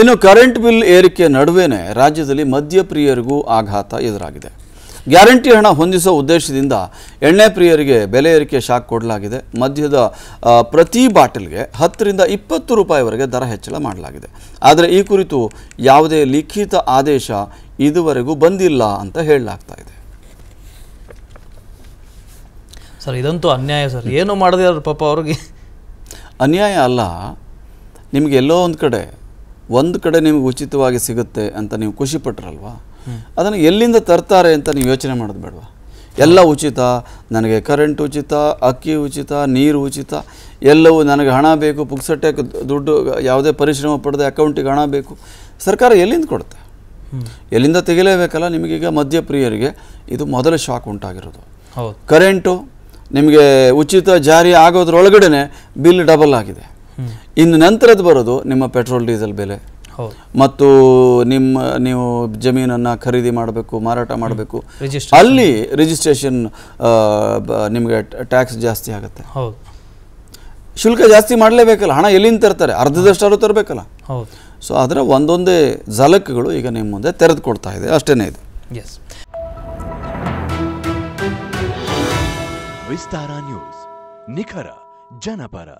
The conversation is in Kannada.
ಇನ್ನು ಕರೆಂಟ್ ಬಿಲ್ ಏರಿಕೆ ನಡುವೆಯೇ ರಾಜ್ಯದಲ್ಲಿ ಮದ್ಯಪ್ರಿಯರಿಗೂ ಆಘಾತ ಎದುರಾಗಿದೆ ಗ್ಯಾರಂಟಿ ಹಣ ಹೊಂದಿಸೋ ಉದ್ದೇಶದಿಂದ ಎಣ್ಣೆ ಪ್ರಿಯರಿಗೆ ಬೆಲೆ ಏರಿಕೆ ಶಾಕ್ ಕೊಡಲಾಗಿದೆ ಮದ್ಯದ ಪ್ರತಿ ಬಾಟಲ್ಗೆ ಹತ್ತರಿಂದ ಇಪ್ಪತ್ತು ರೂಪಾಯಿವರೆಗೆ ದರ ಹೆಚ್ಚಳ ಮಾಡಲಾಗಿದೆ ಆದರೆ ಈ ಕುರಿತು ಯಾವುದೇ ಲಿಖಿತ ಆದೇಶ ಇದುವರೆಗೂ ಬಂದಿಲ್ಲ ಅಂತ ಹೇಳಲಾಗ್ತಾ ಇದೆ ಸರ್ ಇದಂತೂ ಅನ್ಯಾಯ ಸರ್ ಏನು ಮಾಡಿದೆ ಪಾಪ ಅವ್ರಿಗೆ ಅನ್ಯಾಯ ಅಲ್ಲ ನಿಮಗೆ ಎಲ್ಲೋ ಒಂದು ಕಡೆ ಒಂದು ಕಡೆ ನಿಮಗೆ ಉಚಿತವಾಗಿ ಸಿಗುತ್ತೆ ಅಂತ ನೀವು ಖುಷಿ ಅದನ್ನು ಎಲ್ಲಿಂದ ತರ್ತಾರೆ ಅಂತ ನೀವು ಯೋಚನೆ ಮಾಡೋದು ಬೇಡವಾ ಎಲ್ಲ ಉಚಿತ ನನಗೆ ಕರೆಂಟ್ ಉಚಿತ ಅಕ್ಕಿ ಉಚಿತ ನೀರು ಉಚಿತ ಎಲ್ಲವೂ ನನಗೆ ಹಣ ಬೇಕು ಪುಕ್ಸಟ್ಟೆ ದುಡ್ಡು ಯಾವುದೇ ಪರಿಶ್ರಮ ಪಡೆದೇ ಅಕೌಂಟಿಗೆ ಹಣ ಬೇಕು ಸರ್ಕಾರ ಎಲ್ಲಿಂದ ಕೊಡುತ್ತೆ ಎಲ್ಲಿಂದ ತೆಗಿಲೇಬೇಕಲ್ಲ ನಿಮಗೀಗ ಮದ್ಯಪ್ರಿಯರಿಗೆ ಇದು ಮೊದಲ ಶಾಕ್ ಉಂಟಾಗಿರೋದು ಕರೆಂಟು ನಿಮಗೆ ಉಚಿತ ಜಾರಿ ಆಗೋದ್ರೊಳಗಡೆ ಬಿಲ್ ಡಬಲ್ ಆಗಿದೆ ಇನ್ನು ನಂತರದ್ದು ಬರೋದು ನಿಮ್ಮ ಪೆಟ್ರೋಲ್ ಡೀಸೆಲ್ ಬೆಲೆ ಮತ್ತು ನಿಮ್ಮ ನೀವು ಜಮೀನನ್ನು ಖರೀದಿ ಮಾಡಬೇಕು ಮಾರಾಟ ಮಾಡಬೇಕು ಅಲ್ಲಿ ರಿಜಿಸ್ಟ್ರೇಷನ್ ನಿಮಗೆ ಟ್ಯಾಕ್ಸ್ ಜಾಸ್ತಿ ಆಗುತ್ತೆ ಶುಲ್ಕ ಜಾಸ್ತಿ ಮಾಡಲೇಬೇಕಲ್ಲ ಹಣ ಎಲ್ಲಿಂದ ತರ್ತಾರೆ ಅರ್ಧದಷ್ಟಾದ್ರೂ ತರಬೇಕಲ್ಲ ಸೊ ಅದರ ಒಂದೊಂದೇ ಝಲಕ್ಗಳು ಈಗ ನಿಮ್ಮ ಮುಂದೆ ತೆರೆದುಕೊಡ್ತಾ ಇದೆ ಅಷ್ಟೇ ಇದೆ ವಿಸ್ತಾರ ನ್ಯೂಸ್ ನಿಖರ ಜನಪರ